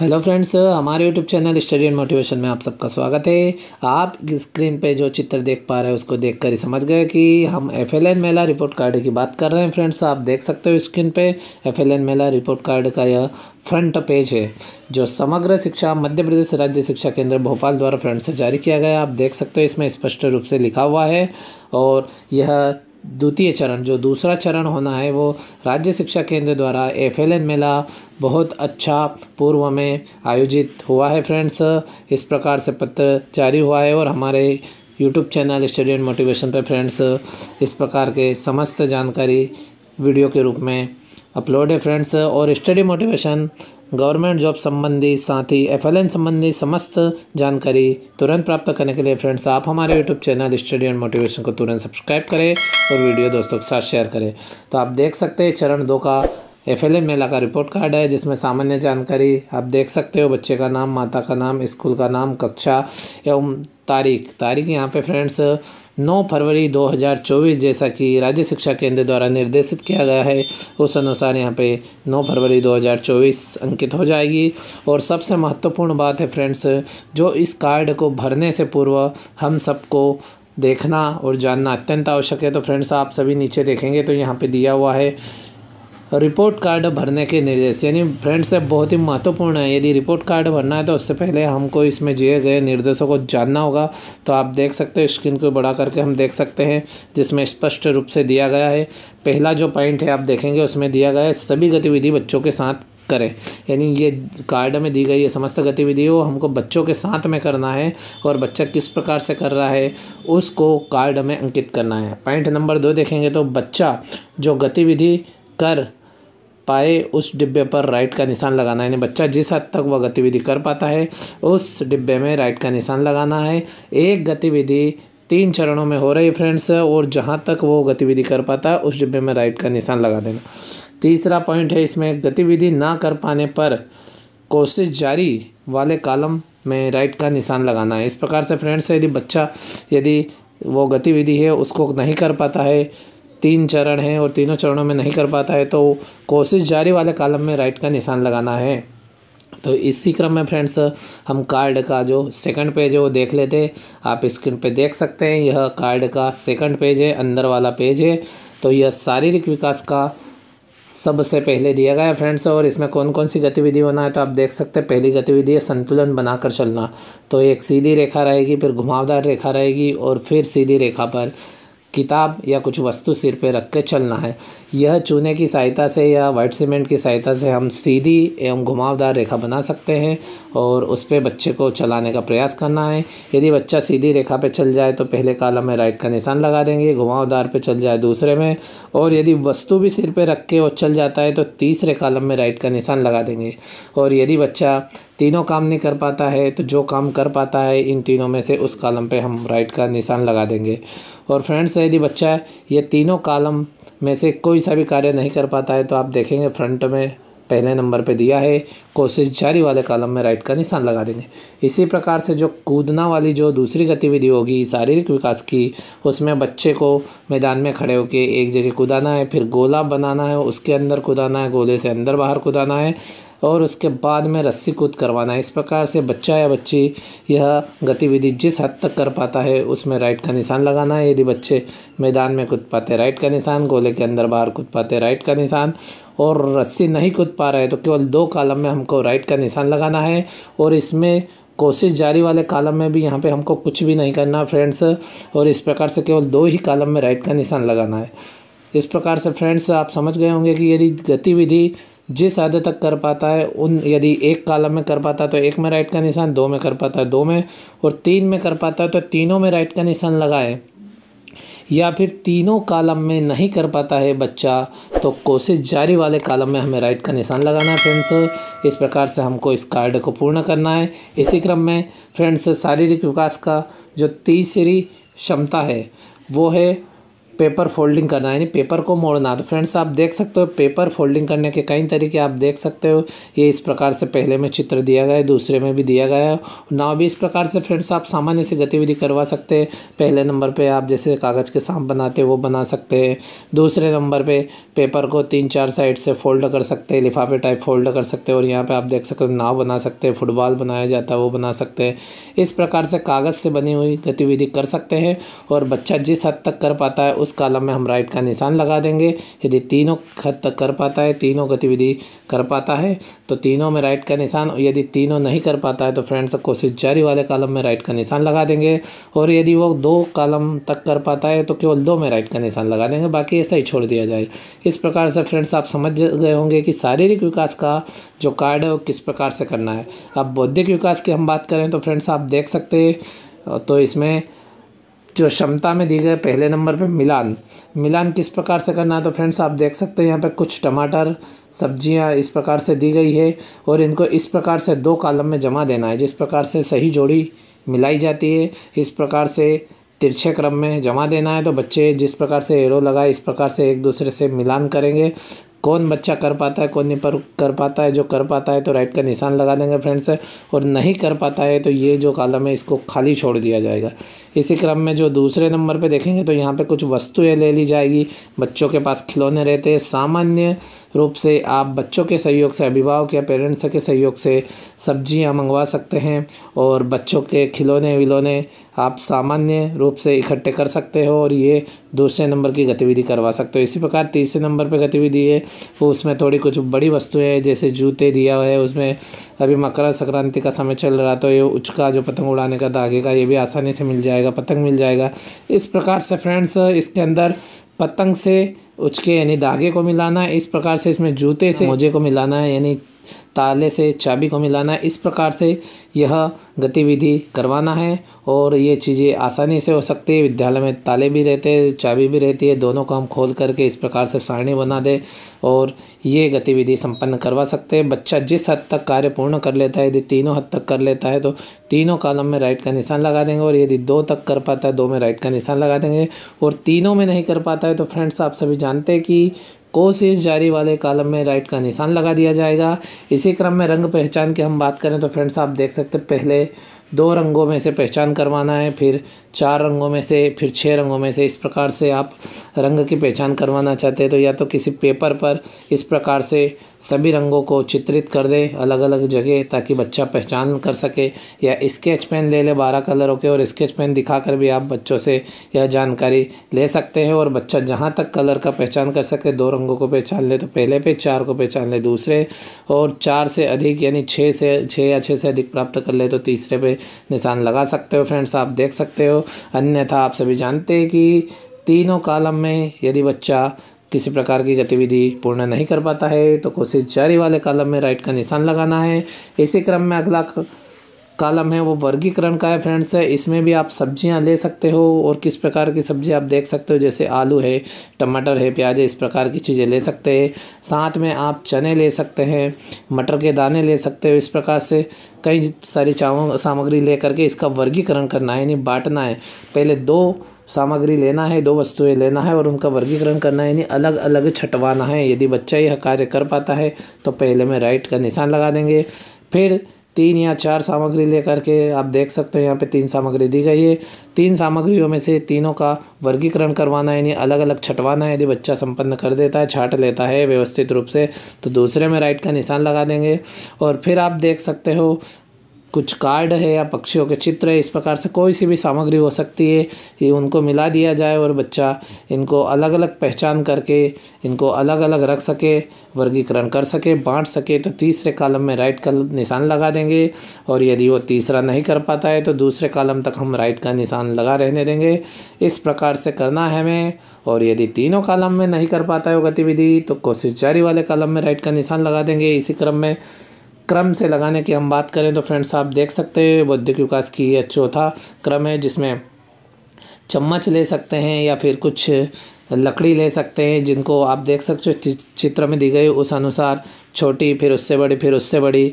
hello friends हमारे YouTube channel study and motivation में आप सबका स्वागत है आप स्क्रीन पे जो चित्र देख पा रहे हैं उसको देखकर ही समझ गए कि हम एफ एल एन मेला रिपोर्ट कार्ड की बात कर रहे हैं फ्रेंड्स आप देख सकते हो स्क्रीन पे एफ एल एन मेला रिपोर्ट कार्ड का यह फ्रंट पेज है जो समग्र शिक्षा मध्य प्रदेश राज्य शिक्षा केंद्र भोपाल द्वारा फ्रंट से जारी किया गया आप देख सकते हो इसमें स्पष्ट रूप से लिखा हुआ है और यह द्वितीय चरण जो दूसरा चरण होना है वो राज्य शिक्षा केंद्र द्वारा एफ एल मेला बहुत अच्छा पूर्व में आयोजित हुआ है फ्रेंड्स इस प्रकार से पत्र जारी हुआ है और हमारे YouTube channel study and motivation पर फ्रेंड्स इस प्रकार के समस्त जानकारी वीडियो के रूप में अपलोड है फ्रेंड्स और स्टडी मोटिवेशन गवर्नमेंट जॉब संबंधी साथ ही एफ संबंधी समस्त जानकारी तुरंत प्राप्त करने के लिए फ्रेंड्स आप हमारे YouTube channel study and motivation को तुरंत सब्सक्राइब करें और वीडियो दोस्तों के साथ शेयर करें तो आप देख सकते हैं चरण दो का एफ एल मेला का रिपोर्ट कार्ड है जिसमें सामान्य जानकारी आप देख सकते हो बच्चे का नाम माता का नाम स्कूल का नाम कक्षा एवं तारीख तारीख यहाँ पे फ्रेंड्स 9 फरवरी 2024 जैसा कि राज्य शिक्षा केंद्र द्वारा निर्देशित किया गया है उस अनुसार यहाँ पे 9 फरवरी 2024 अंकित हो जाएगी और सबसे महत्वपूर्ण बात है फ्रेंड्स जो इस कार्ड को भरने से पूर्व हम सबको देखना और जानना अत्यंत आवश्यक है तो फ्रेंड्स आप सभी नीचे देखेंगे तो यहाँ पे दिया हुआ है रिपोर्ट कार्ड भरने के निर्देश यानी फ्रेंड्स ये बहुत ही महत्वपूर्ण है यदि रिपोर्ट कार्ड भरना है तो उससे पहले हमको इसमें दिए गए निर्देशों को जानना होगा तो आप देख सकते हैं स्क्रीन को बढ़ा करके हम देख सकते हैं जिसमें स्पष्ट रूप से दिया गया है पहला जो पॉइंट है आप देखेंगे उसमें दिया गया है सभी गतिविधि बच्चों के साथ करें यानी ये कार्ड में दी गई ये समस्त गतिविधि वो हमको बच्चों के साथ में करना है और बच्चा किस प्रकार से कर रहा है उसको कार्ड में अंकित करना है पॉइंट नंबर दो देखेंगे तो बच्चा जो गतिविधि कर पाए उस डिब्बे पर राइट का निशान लगाना है यानी बच्चा जिस हद तक वह गतिविधि कर पाता है उस डिब्बे में राइट का निशान लगाना है एक गतिविधि तीन चरणों में हो रही फ्रेंड्स और जहाँ तक वो गतिविधि कर पाता है उस डिब्बे में राइट का निशान लगा देना तीसरा पॉइंट है इसमें गतिविधि ना कर पाने पर कोशिश जारी वाले कॉलम में राइट का निशान लगाना है इस प्रकार से फ्रेंड्स यदि बच्चा यदि वो गतिविधि है उसको नहीं कर पाता है तीन चरण हैं और तीनों चरणों में नहीं कर पाता है तो कोशिश जारी वाले कालम में राइट का निशान लगाना है तो इसी क्रम में फ्रेंड्स हम कार्ड का जो सेकंड पेज है वो देख लेते आप स्क्रीन पे देख सकते हैं यह कार्ड का सेकंड पेज है अंदर वाला पेज है तो यह शारीरिक विकास का सबसे पहले दिया गया फ्रेंड्स और इसमें कौन कौन सी गतिविधि होना है तो आप देख सकते हैं पहली गतिविधि है संतुलन बनाकर चलना तो एक सीधी रेखा रहेगी फिर घुमावदार रेखा रहेगी और फिर सीधी रेखा पर किताब या कुछ वस्तु सिर पर रख के चलना है यह चूने की सहायता से या वाइट सीमेंट की सहायता से हम सीधी एवं घुमावदार रेखा बना सकते हैं और उस पर बच्चे को चलाने का प्रयास करना है यदि बच्चा सीधी रेखा पर चल जाए तो पहले कालम में राइट का निशान लगा देंगे घुमावदार पर चल जाए दूसरे में और यदि वस्तु भी सिर पर रख के वो चल जाता है तो तीसरे कालम में राइट का निशान लगा देंगे और यदि बच्चा तीनों काम नहीं कर पाता है तो जो काम कर पाता है इन तीनों में से उस कालम पे हम राइट का निशान लगा देंगे और फ्रेंड्स यदि बच्चा ये तीनों कालम में से कोई सा भी कार्य नहीं कर पाता है तो आप देखेंगे फ्रंट में पहले नंबर पे दिया है कोशिश जारी वाले कॉलम में राइट का निशान लगा देंगे इसी प्रकार से जो कूदना वाली जो दूसरी गतिविधि होगी शारीरिक विकास की उसमें बच्चे को मैदान में खड़े होकर एक जगह कूदाना है फिर गोला बनाना है उसके अंदर कूदाना है गोले से अंदर बाहर कूदाना है और उसके बाद में रस्सी कूद करवाना है इस प्रकार से बच्चा या बच्ची यह गतिविधि जिस हद तक कर पाता है उसमें राइट का निशान लगाना है यदि बच्चे मैदान में कूद पाते राइट का निशान गोले के अंदर बाहर कूद पाते राइट का निशान और रस्सी नहीं कूद पा रहे तो केवल दो कालम में हमको राइट का निशान लगाना है और इसमें कोशिश जारी वाले कालम में भी यहाँ पे हमको कुछ भी नहीं करना फ्रेंड्स और इस प्रकार से केवल दो ही कालम में राइट का निशान लगाना है इस प्रकार से फ्रेंड्स आप समझ गए होंगे कि यदि गतिविधि जिस आधे तक कर पाता है उन यदि एक कालम में कर पाता है तो एक में राइट का निशान दो में कर पाता है दो में और तीन में कर पाता है तो तीनों में राइट का निशान लगाए या फिर तीनों कालम में नहीं कर पाता है बच्चा तो कोशिश जारी वाले कालम में हमें राइट का निशान लगाना है फ्रेंड्स इस प्रकार से हमको इस कार्ड को पूर्ण करना है इसी क्रम में फ्रेंड्स शारीरिक विकास का जो तीसरी क्षमता है वो है पेपर फोल्डिंग करना यानी पेपर को मोड़ना तो फ्रेंड्स आप देख सकते हो पेपर फोल्डिंग करने के कई तरीके आप देख सकते हो ये इस प्रकार से पहले में चित्र दिया गया है दूसरे में भी दिया गया है नाव भी इस प्रकार से फ्रेंड्स आप सामान्य से गतिविधि करवा सकते हैं पहले नंबर पर आप जैसे कागज़ के सांप बनाते वो बना सकते हैं दूसरे नंबर पर पेपर को तीन चार साइड से फोल्ड कर सकते हैं लिफाफे टाइप फोल्ड कर सकते हैं और यहाँ पर आप देख सकते हो नाव बना सकते हैं फुटबॉल बनाया जाता है वो बना सकते हैं इस प्रकार से कागज़ से बनी हुई गतिविधि कर सकते हैं और बच्चा जिस हद तक कर पाता है उस उस कालम में हम राइट का निशान लगा देंगे यदि तीनों खत कर पाता है तीनों गतिविधि कर पाता है तो तीनों में राइट का निशान यदि तीनों नहीं कर पाता है तो फ्रेंड्स कोशिश जारी वाले कालम में राइट का निशान लगा देंगे और यदि वो दो कालम तक कर पाता है तो केवल दो में राइट का निशान लगा देंगे बाकी ऐसा ही छोड़ दिया जाए इस प्रकार से फ्रेंड्स आप समझ गए होंगे कि शारीरिक विकास का जो कार्ड है वो किस प्रकार से करना है अब बौद्धिक विकास की हम बात करें तो फ्रेंड्स आप देख सकते तो इसमें जो क्षमता में दी गए पहले नंबर पे मिलान मिलान किस प्रकार से करना है तो फ्रेंड्स आप देख सकते हैं यहाँ पे कुछ टमाटर सब्जियाँ इस प्रकार से दी गई है और इनको इस प्रकार से दो कालम में जमा देना है जिस प्रकार से सही जोड़ी मिलाई जाती है इस प्रकार से तिरछे क्रम में जमा देना है तो बच्चे जिस प्रकार से एरो लगाए इस प्रकार से एक दूसरे से मिलान करेंगे कौन बच्चा कर पाता है कौन नहीं पर कर पाता है जो कर पाता है तो राइट का निशान लगा देंगे फ्रेंड्स और नहीं कर पाता है तो ये जो कालम है इसको खाली छोड़ दिया जाएगा इसी क्रम में जो दूसरे नंबर पे देखेंगे तो यहाँ पे कुछ वस्तुएं ले ली जाएगी बच्चों के पास खिलौने रहते हैं सामान्य रूप से आप बच्चों के सहयोग से अभिभावक या पेरेंट्स के सहयोग से सब्जियां मंगवा सकते हैं और बच्चों के खिलौने विलौने आप सामान्य रूप से इकट्ठे कर सकते हो और ये दूसरे नंबर की गतिविधि करवा सकते हो इसी प्रकार तीसरे नंबर पर गतिविधि है वो उसमें थोड़ी कुछ बड़ी वस्तुएँ जैसे जूते दिया हुआ है उसमें अभी मकर संक्रांति का समय चल रहा तो ये उचका जो पतंग उड़ाने का धागे का ये भी आसानी से मिल जाएगा पतंग मिल जाएगा इस प्रकार से फ्रेंड्स इसके अंदर पतंग से उचके यानी धागे को मिलाना है इस प्रकार से इसमें जूते से मोजे को मिलाना है यानी ताले से चाबी को मिलाना है इस प्रकार से यह गतिविधि करवाना है और ये चीज़ें आसानी से हो सकती है विद्यालय में ताले भी रहते हैं चाबी भी रहती है दोनों को हम खोल करके इस प्रकार से सारणी बना दें और ये गतिविधि संपन्न करवा सकते हैं बच्चा जिस हद तक कार्य पूर्ण कर लेता है यदि तीनों हद तक कर लेता है तो तीनों कालम में राइट का निशान लगा देंगे और यदि दो तक कर पाता है दो में राइट का निशान लगा देंगे और तीनों में नहीं कर पाता है तो फ्रेंड्स आप सभी जानते हैं कि कोशेष जारी वाले कॉलम में राइट का निशान लगा दिया जाएगा इसी क्रम में रंग पहचान की हम बात करें तो फ्रेंड्स आप देख सकते हैं पहले दो रंगों में से पहचान करवाना है फिर चार रंगों में से फिर छः रंगों में से इस प्रकार से आप रंग की पहचान करवाना चाहते हैं तो या तो किसी पेपर पर इस प्रकार से सभी रंगों को चित्रित कर दे अलग अलग जगह ताकि बच्चा पहचान कर सके या स्केच पेन ले ले बारह कलरों के और स्केच पेन दिखा कर भी आप बच्चों से यह जानकारी ले सकते हैं और बच्चा जहाँ तक कलर का पहचान कर सके दो रंगों को पहचान ले तो पहले पे चार को पहचान ले दूसरे और चार से अधिक यानी छः से छः या छः से अधिक प्राप्त कर ले तो तीसरे पे निशान लगा सकते हो फ्रेंड्स आप देख सकते हो अन्यथा आप सभी जानते हैं कि तीनों कालम में यदि बच्चा किसी प्रकार की गतिविधि पूर्ण नहीं कर पाता है तो कोशिश जारी वाले कॉलम में राइट का निशान लगाना है इसी क्रम में अगला कॉलम है वो वर्गीकरण का है फ्रेंड्स इसमें भी आप सब्जियां ले सकते हो और किस प्रकार की सब्जी आप देख सकते हो जैसे आलू है टमाटर है प्याज है इस प्रकार की चीज़ें ले सकते हैं साथ में आप चने ले सकते हैं मटर के दाने ले सकते हो इस प्रकार से कई सारी सामग्री ले करके इसका वर्गीकरण करना है यानी बांटना है पहले दो सामग्री लेना है दो वस्तुएं लेना है और उनका वर्गीकरण करना है यानी अलग अलग छटवाना है यदि बच्चा यह कार्य कर पाता है तो पहले में राइट का निशान लगा देंगे फिर तीन या चार सामग्री लेकर के आप देख सकते हो यहाँ पे तीन सामग्री दी गई है तीन सामग्रियों में से तीनों का वर्गीकरण करवाना है यानी अलग अलग छटवाना है यदि बच्चा संपन्न कर देता है छाट लेता है व्यवस्थित रूप से तो दूसरे में राइट का निशान लगा देंगे और फिर आप देख सकते हो कुछ कार्ड है या पक्षियों के चित्र है इस प्रकार से कोई सी भी सामग्री हो सकती है ये उनको मिला दिया जाए और बच्चा इनको अलग अलग पहचान करके इनको अलग अलग रख सके वर्गीकरण कर सके बांट सके तो तीसरे कालम में राइट का निशान लगा देंगे और यदि वो तीसरा नहीं कर पाता है तो दूसरे कालम तक हम राइट का निशान लगा रहने देंगे इस प्रकार से करना है हमें और यदि तीनों कालम में नहीं कर पाता है वो गतिविधि तो कोशिश जारी वाले कालम में राइट का निशान लगा देंगे इसी क्रम में क्रम से लगाने की हम बात करें तो फ्रेंड्स आप देख सकते हैं बौद्धिक विकास की यह चौथा क्रम है जिसमें चम्मच ले सकते हैं या फिर कुछ लकड़ी ले सकते हैं जिनको आप देख सकते हो चित्र में दी गई उस अनुसार छोटी फिर उससे बड़ी फिर उससे बड़ी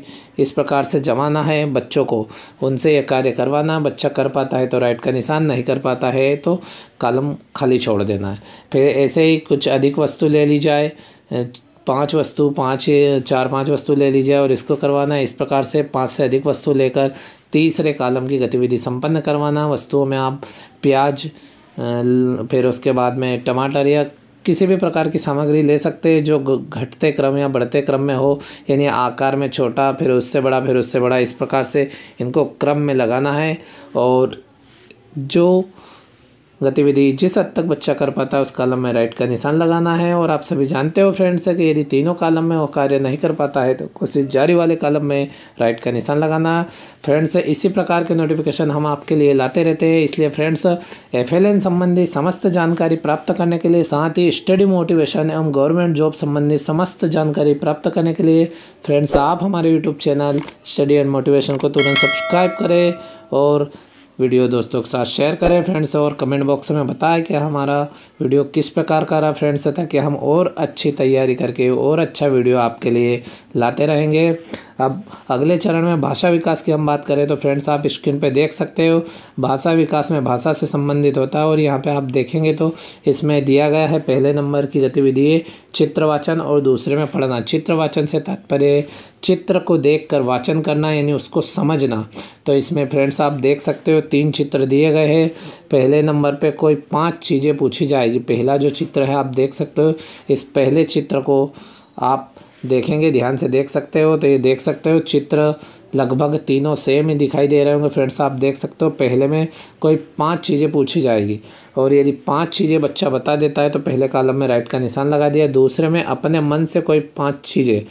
इस प्रकार से जमाना है बच्चों को उनसे यह कार्य करवाना बच्चा कर पाता है तो राइट का निशान नहीं कर पाता है तो कलम खाली छोड़ देना है फिर ऐसे ही कुछ अधिक वस्तु ले ली जाए पांच वस्तु पांच चार पांच वस्तु ले लीजिए और इसको करवाना है इस प्रकार से पांच से अधिक वस्तु लेकर तीसरे कालम की गतिविधि संपन्न करवाना वस्तुओं में आप प्याज फिर उसके बाद में टमाटर या किसी भी प्रकार की सामग्री ले सकते हैं जो घटते क्रम या बढ़ते क्रम में हो यानी आकार में छोटा फिर उससे बड़ा फिर उससे बड़ा इस प्रकार से इनको क्रम में लगाना है और जो गतिविधि जिस हद तक बच्चा कर पाता है उस कालम में राइट का निशान लगाना है और आप सभी जानते हो फ्रेंड्स कि यदि तीनों कालम में वो कार्य नहीं कर पाता है तो कोशिश जारी वाले कालम में राइट का निशान लगाना फ्रेंड्स इसी प्रकार के नोटिफिकेशन हम आपके लिए लाते रहते हैं इसलिए फ्रेंड्स एफ संबंधी समस्त जानकारी प्राप्त करने के लिए साथ ही स्टडी मोटिवेशन एवं गवर्नमेंट जॉब संबंधी समस्त जानकारी प्राप्त करने के लिए फ्रेंड्स आप हमारे YouTube channel study and motivation को तुरंत सब्सक्राइब करें और वीडियो दोस्तों के साथ शेयर करें फ्रेंड्स और कमेंट बॉक्स में बताएं कि हमारा वीडियो किस प्रकार का रहा फ्रेंड्स ताकि हम और अच्छी तैयारी करके और अच्छा वीडियो आपके लिए लाते रहेंगे अब अगले चरण में भाषा विकास की हम बात करें तो फ्रेंड्स आप स्क्रीन पे देख सकते हो भाषा विकास में भाषा से संबंधित होता है और यहाँ पे आप देखेंगे तो इसमें दिया गया है पहले नंबर की गतिविधि चित्रवाचन और दूसरे में पढ़ना चित्रवाचन से तात्पर्य चित्र को देख कर वाचन करना यानी उसको समझना तो इसमें फ्रेंड्स आप देख सकते हो तीन चित्र दिए गए हैं पहले नंबर पे कोई पांच चीज़ें पूछी जाएगी पहला जो चित्र है आप देख सकते हो इस पहले चित्र को आप देखेंगे ध्यान से देख सकते हो तो ये देख सकते हो चित्र लगभग तीनों सेम ही दिखाई दे रहे होंगे फ्रेंड्स आप देख सकते हो पहले में कोई पांच चीज़ें पूछी जाएगी और यदि पांच चीज़ें बच्चा बता देता है तो पहले कालम में राइट का निशान लगा दिया दूसरे में अपने मन से कोई पांच चीज़ें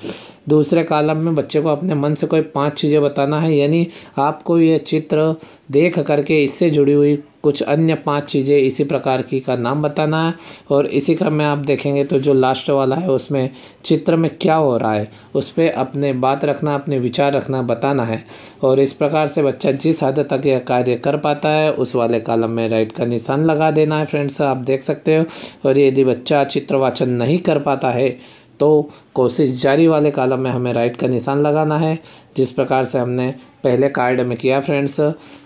दूसरे कालम में बच्चे को अपने मन से कोई पांच चीज़ें बताना है यानी आपको ये चित्र देख करके इससे जुड़ी हुई कुछ अन्य पाँच चीज़ें इसी प्रकार की का नाम बताना है और इसी क्रम में आप देखेंगे तो जो लास्ट वाला है उसमें चित्र में क्या हो रहा है उस पर अपने बात रखना अपने विचार रखना बता बताना है और इस प्रकार से बच्चा जिस हद तक यह कार्य कर पाता है उस वाले कालम में राइट का निशान लगा देना है फ्रेंड्स आप देख सकते हो और यदि बच्चा चित्रवाचन नहीं कर पाता है तो कोशिश जारी वाले कालम में हमें राइट का निशान लगाना है जिस प्रकार से हमने पहले कार्ड में किया फ्रेंड्स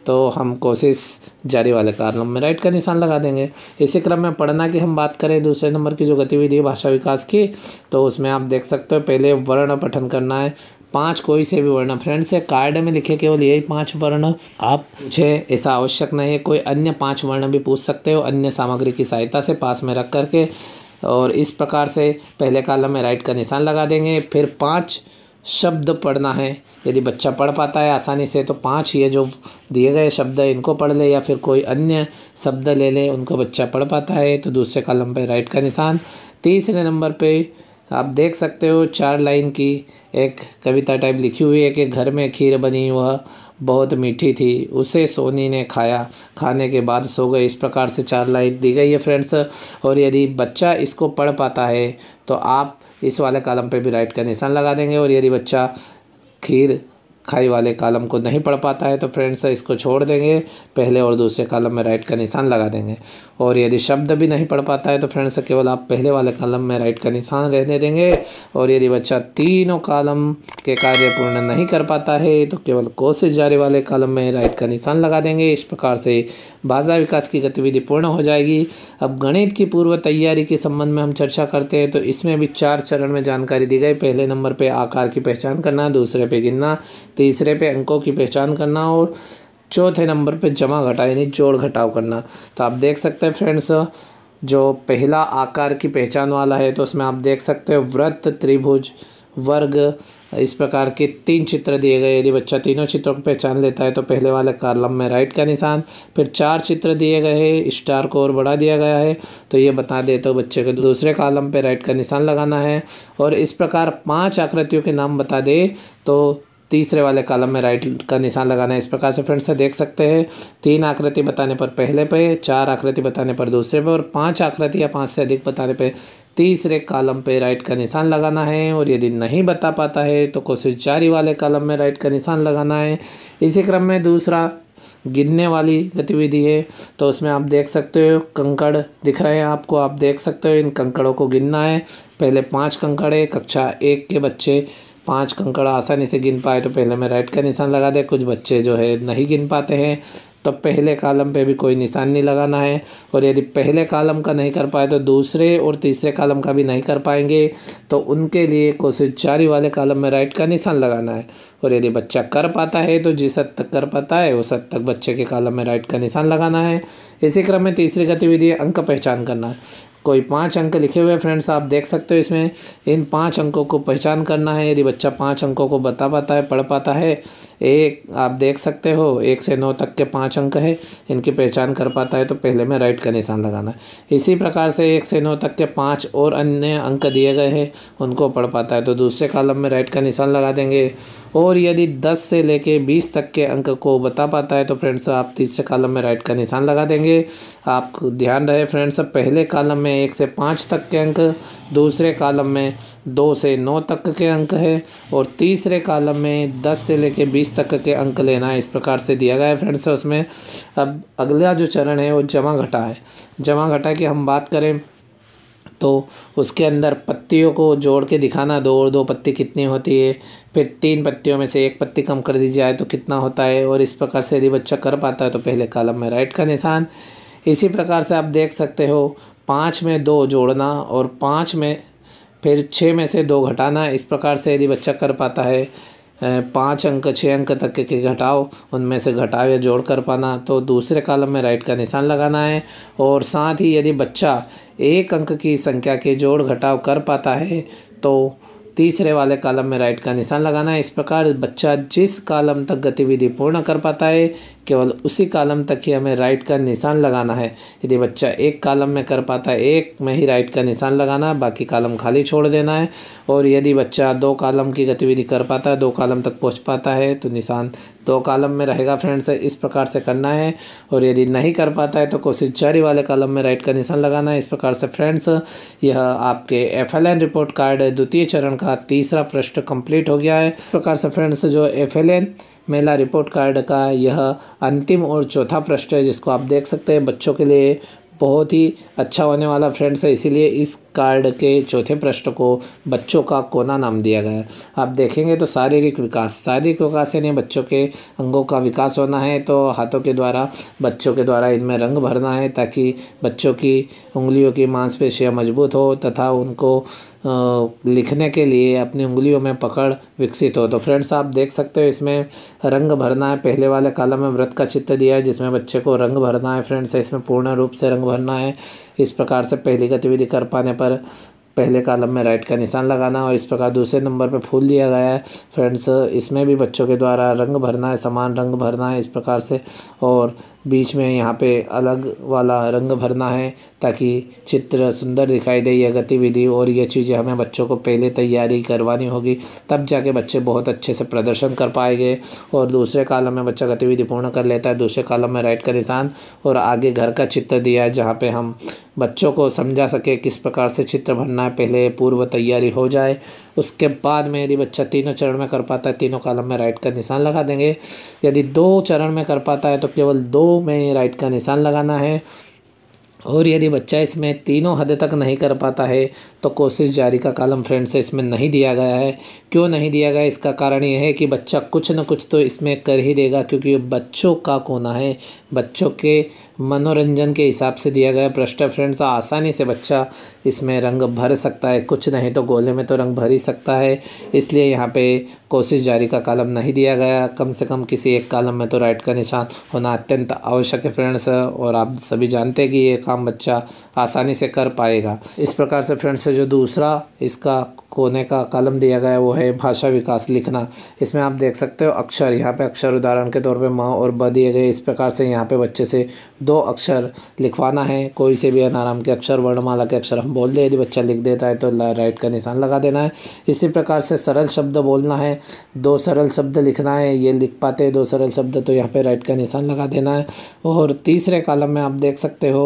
तो हम कोशिश जारी वाले कालम में राइट का निशान लगा देंगे इसी क्रम में पढ़ना की हम बात करें दूसरे नंबर की जो गतिविधि है भाषा विकास की तो उसमें आप देख सकते हो पहले वर्ण पठन करना है पांच कोई से भी वर्ण फ्रेंड्स है कार्ड में लिखे केवल यही पांच वर्ण आप मुझे ऐसा आवश्यक नहीं है कोई अन्य पांच वर्ण भी पूछ सकते हो अन्य सामग्री की सहायता से पास में रख करके और इस प्रकार से पहले कालम में राइट का निशान लगा देंगे फिर पाँच शब्द पढ़ना है यदि बच्चा पढ़ पाता है आसानी से तो पांच ये जो दिए गए शब्द हैं इनको पढ़ ले या फिर कोई अन्य शब्द ले ले उनको बच्चा पढ़ पाता है तो दूसरे कालम पर राइट का निशान तीसरे नंबर पर आप देख सकते हो चार लाइन की एक कविता टाइप लिखी हुई है कि घर में खीर बनी वह बहुत मीठी थी उसे सोनी ने खाया खाने के बाद सो गए इस प्रकार से चार लाइन दी गई है फ्रेंड्स और यदि बच्चा इसको पढ़ पाता है तो आप इस वाले कालम पे भी राइट का निशान लगा देंगे और यदि बच्चा खीर खाई वाले कालम को नहीं पढ़ पाता है तो फ्रेंड्स इसको छोड़ देंगे पहले और दूसरे कालम में राइट का निशान लगा देंगे और यदि शब्द भी नहीं पढ़ पाता है तो फ्रेंड्स केवल आप पहले वाले कालम में राइट का निशान रहने देंगे और यदि बच्चा तीनों कालम के कार्य पूर्ण नहीं कर पाता है तो केवल कोशिश जारी वाले कालम में राइट का निशान लगा देंगे इस प्रकार से भाषा विकास की गतिविधि पूर्ण हो जाएगी अब गणित की पूर्व तैयारी के संबंध में हम चर्चा करते हैं तो इसमें भी चार चरण में जानकारी दी गई पहले नंबर पर आकार की पहचान करना दूसरे पे गिनना तीसरे पे अंकों की पहचान करना और चौथे नंबर पे जमा घटा यानी जोड़ घटाव करना तो आप देख सकते हैं फ्रेंड्स जो पहला आकार की पहचान वाला है तो उसमें आप देख सकते हो व्रत त्रिभुज वर्ग इस प्रकार के तीन चित्र दिए गए यदि बच्चा तीनों चित्रों को पहचान लेता है तो पहले वाले कालम में राइट का निशान फिर चार चित्र दिए गए हैं स्टार को और बढ़ा दिया गया है तो ये बता दे तो बच्चे को दूसरे कालम पे राइट का निशान लगाना है और इस प्रकार पांच आकृतियों के नाम बता दे तो तीसरे वाले कॉलम में राइट का निशान लगाना है इस प्रकार से फ्रेंड्स देख सकते हैं तीन आकृति बताने पर पहले पे चार आकृति बताने पर दूसरे पे और पांच आकृति या पांच से अधिक बताने पे तीसरे कॉलम पे राइट का निशान लगाना है और यदि नहीं बता पाता है तो कोशिश जारी वाले कॉलम में राइट का निशान लगाना है इसी क्रम में दूसरा गिनने वाली गतिविधि है तो उसमें आप देख सकते हो कंकड़ दिख रहे हैं आपको आप देख सकते हो इन कंकड़ों को गिनना है पहले पांच कंकड़ है कक्षा एक के बच्चे पाँच कंकड़ आसानी से गिन पाए तो पहले में राइट का निशान लगा दे कुछ बच्चे जो है नहीं गिन पाते हैं तो पहले कालम पे भी कोई निशान नहीं लगाना है और यदि पहले कालम का नहीं कर पाए तो दूसरे और तीसरे कालम का भी नहीं कर पाएंगे तो उनके लिए कोशिश जारी वाले कालम में राइट का निशान लगाना है और यदि बच्चा कर पाता है तो जिस हद तक कर पाता है उस हद तक बच्चे के कालम में राइट का निशान लगाना है इसी क्रम में तीसरी गतिविधि अंक पहचान करना कोई पाँच अंक लिखे हुए फ्रेंड्स आप देख सकते हो इसमें इन पाँच अंकों को पहचान करना है यदि बच्चा पाँच अंकों को बता पाता है पढ़ पाता है एक आप देख सकते हो एक से नौ तक के पाँच अंक है इनकी पहचान कर पाता है तो पहले में राइट का निशान लगाना है इसी प्रकार से एक से नौ तक के पाँच और अन्य अंक दिए गए हैं उनको पढ़ पाता है तो दूसरे कालम में राइट का निशान लगा देंगे और यदि 10 से लेके 20 तक के अंक को बता पाता है तो फ्रेंड्स आप तीसरे कालम में राइट का निशान लगा देंगे आप ध्यान रहे फ्रेंड्स पहले कालम में एक से पाँच तक के अंक दूसरे कालम में दो से नौ तक के अंक है और तीसरे कालम में दस से लेके बीस तक के अंक लेना है इस प्रकार से दिया गया है फ्रेंड्स उसमें अब अगला जो चरण है वो जमा घटा है जमा घटा की हम बात करें तो उसके अंदर पत्तियों को जोड़ के दिखाना दो और दो पत्ती कितनी होती है फिर तीन पत्तियों में से एक पत्ती कम कर दी जाए तो कितना होता है और इस प्रकार से यदि बच्चा कर पाता है तो पहले कालम में राइट का निशान इसी प्रकार से आप देख सकते हो पाँच में दो जोड़ना और पाँच में फिर छः में से दो घटाना इस प्रकार से यदि बच्चा कर पाता है पाँच अंक छः अंक तक के घटाओ उनमें से घटाओ या जोड़ कर पाना तो दूसरे कॉलम में राइट का निशान लगाना है और साथ ही यदि बच्चा एक अंक की संख्या के जोड़ घटाव कर पाता है तो तीसरे वाले कालम में राइट का निशान लगाना है इस प्रकार बच्चा जिस कालम तक गतिविधि पूर्ण कर पाता है केवल उसी कालम तक ही हमें राइट का निशान लगाना है यदि बच्चा एक कालम में कर पाता है एक में ही राइट का निशान लगाना बाकी कालम खाली छोड़ देना है और यदि बच्चा दो कालम की गतिविधि कर पाता है दो कॉलम तक पहुँच पाता है तो निशान दो कॉलम में रहेगा फ्रेंड्स इस प्रकार से करना है और यदि नहीं कर पाता है तो कोशिश जारी वाले कॉलम में राइट का निशान लगाना है इस प्रकार से फ्रेंड्स यह आपके एफ रिपोर्ट कार्ड द्वितीय चरण का तीसरा प्रश्न कंप्लीट हो गया है इस प्रकार से फ्रेंड्स जो एफ मेला रिपोर्ट कार्ड का यह अंतिम और चौथा प्रश्न है जिसको आप देख सकते हैं बच्चों के लिए बहुत ही अच्छा होने वाला फ्रेंड्स है इसीलिए इस कार्ड के चौथे प्रश्न को बच्चों का कोना नाम दिया गया है आप देखेंगे तो शारीरिक विकास शारीरिक विकास यानी बच्चों के अंगों का विकास होना है तो हाथों के द्वारा बच्चों के द्वारा इनमें रंग भरना है ताकि बच्चों की उंगलियों की मांसपेशियाँ मजबूत हो तथा उनको लिखने के लिए अपनी उंगलियों में पकड़ विकसित हो तो फ्रेंड्स आप देख सकते हो इसमें रंग भरना है पहले वाले कालम में व्रत का चित्र दिया है जिसमें बच्चे को रंग भरना है फ्रेंड्स इसमें पूर्ण रूप से रंग भरना है इस प्रकार से पहली गतिविधि कर पाने पर पहले कालम में राइट का निशान लगाना और इस प्रकार दूसरे नंबर पर फूल दिया गया है फ्रेंड्स इसमें भी बच्चों के द्वारा रंग भरना है समान रंग भरना है इस प्रकार से और बीच में यहाँ पे अलग वाला रंग भरना है ताकि चित्र सुंदर दिखाई दे या गतिविधि और ये चीज़ें हमें बच्चों को पहले तैयारी करवानी होगी तब जाके बच्चे बहुत अच्छे से प्रदर्शन कर पाएंगे और दूसरे कालम में बच्चा गतिविधि पूर्ण कर लेता है दूसरे कालम में राइट का निशान और आगे घर का चित्र दिया है जहाँ पर हम बच्चों को समझा सके किस प्रकार से चित्र भरना है पहले पूर्व तैयारी हो जाए उसके बाद में यदि बच्चा तीनों चरण में कर पाता है तीनों कालम में राइट का निशान लगा देंगे यदि दो चरण में कर पाता है तो केवल दो में राइट का निशान लगाना है और यदि बच्चा इसमें तीनों हद तक नहीं कर पाता है तो कोशिश जारी का कालम फ्रेंड्स इसमें नहीं दिया गया है क्यों नहीं दिया गया इसका कारण यह है कि बच्चा कुछ ना कुछ तो इसमें कर ही देगा क्योंकि बच्चों का कोना है बच्चों के मनोरंजन के हिसाब से दिया गया प्रश्न फ्रेंड्स आसानी से बच्चा इसमें रंग भर सकता है कुछ नहीं तो गोले में तो रंग भर ही सकता है इसलिए यहाँ पे कोशिश जारी का कालम नहीं दिया गया कम से कम किसी एक कालम में तो राइट का निशान होना अत्यंत आवश्यक है फ्रेंड्स और आप सभी जानते हैं कि ये काम बच्चा आसानी से कर पाएगा इस प्रकार से फ्रेंड्स जो दूसरा इसका कोने का कलम दिया गया है वो है भाषा विकास लिखना इसमें आप देख सकते हो अक्षर यहाँ पे अक्षर उदाहरण के तौर पे म और ब दिए गए इस प्रकार से यहाँ पे बच्चे से दो अक्षर लिखवाना है कोई से भी अनाराम के अक्षर वर्णमाला के अक्षर हम बोल दें यदि बच्चा लिख देता है तो राइट का निशान लगा देना है इसी प्रकार से सरल शब्द बोलना है दो सरल शब्द लिखना है ये लिख पाते दो सरल शब्द तो यहाँ पर राइट का निशान लगा देना है और तीसरे कालम में आप देख सकते हो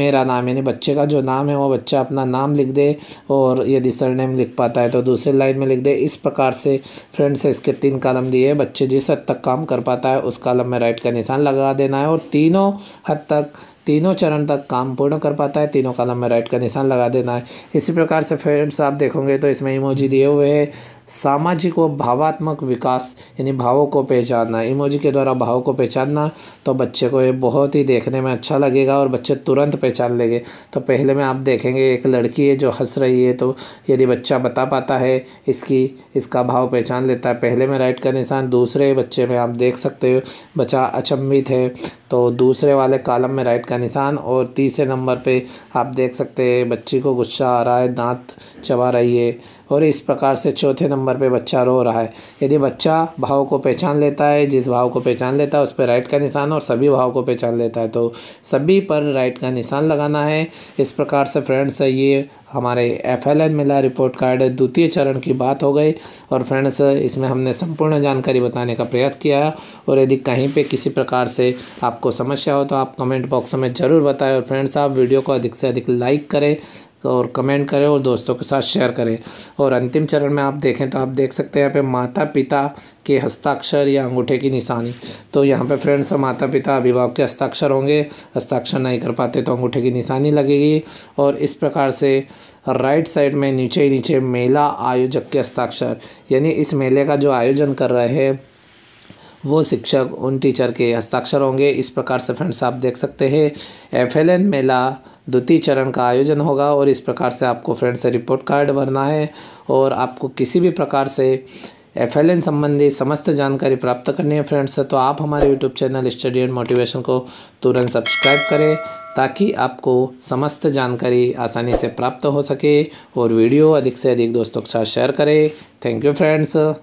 मेरा नाम यानी बच्चे का जो नाम है वो बच्चा अपना नाम लिख दे और यदि सरनेम लिख पाता है तो दूसरे लाइन में लिख दे इस प्रकार से फ्रेंड्स इसके तीन कालम दिए बच्चे जिस हद तक काम कर पाता है उस कालम में राइट का निशान लगा देना है और तीनों हद तक तीनों चरण तक काम पूर्ण कर पाता है तीनों कलम में राइट का निशान लगा देना है इसी प्रकार से फ्रेंड्स आप देखोगे तो इसमें इमोजी दिए हुए हैं सामाजिक व भावात्मक विकास यानी भावों को पहचानना इमोजी के द्वारा भावों को पहचानना तो बच्चे को ये बहुत ही देखने में अच्छा लगेगा और बच्चे तुरंत पहचान लेंगे तो पहले में आप देखेंगे एक लड़की है जो हंस रही है तो यदि बच्चा बता पाता है इसकी इसका भाव पहचान लेता है पहले में राइट का निशान दूसरे बच्चे में आप देख सकते हो बच्चा अचंभित है तो दूसरे वाले कॉलम में राइट का निशान और तीसरे नंबर पे आप देख सकते हैं बच्ची को गुस्सा आ रहा है दांत चबा रही है और इस प्रकार से चौथे नंबर पे बच्चा रो रहा है यदि बच्चा भाव को पहचान लेता है जिस भाव को पहचान लेता है उस पर राइट का निशान और सभी भाव को पहचान लेता है तो सभी पर राइट का निशान लगाना है इस प्रकार से फ्रेंड्स ये हमारे एफ एल एन मिला रिपोर्ट कार्ड द्वितीय चरण की बात हो गई और फ्रेंड्स इसमें हमने संपूर्ण जानकारी बताने का प्रयास किया और यदि कहीं पे किसी प्रकार से आपको समस्या हो तो आप कमेंट बॉक्स में ज़रूर बताएं और फ्रेंड्स आप वीडियो को अधिक से अधिक लाइक करें तो और कमेंट करें और दोस्तों के साथ शेयर करें और अंतिम चरण में आप देखें तो आप देख सकते हैं यहाँ पे माता पिता के हस्ताक्षर या अंगूठे की निशानी तो यहाँ पे फ्रेंड्स माता पिता अभिभावक के हस्ताक्षर होंगे हस्ताक्षर नहीं कर पाते तो अंगूठे की निशानी लगेगी और इस प्रकार से राइट साइड में नीचे नीचे मेला आयोजक के हस्ताक्षर यानी इस मेले का जो आयोजन कर रहे हैं वो शिक्षक उन टीचर के हस्ताक्षर होंगे इस प्रकार से फ्रेंड्स आप देख सकते हैं एफ मेला द्वितीय चरण का आयोजन होगा और इस प्रकार से आपको फ्रेंड से रिपोर्ट कार्ड भरना है और आपको किसी भी प्रकार से एफ संबंधी समस्त जानकारी प्राप्त करनी है फ्रेंड्स तो आप हमारे YouTube channel study and motivation को तुरंत सब्सक्राइब करें ताकि आपको समस्त जानकारी आसानी से प्राप्त हो सके और वीडियो अधिक से अधिक दोस्तों के साथ शेयर करें थैंक यू फ्रेंड्स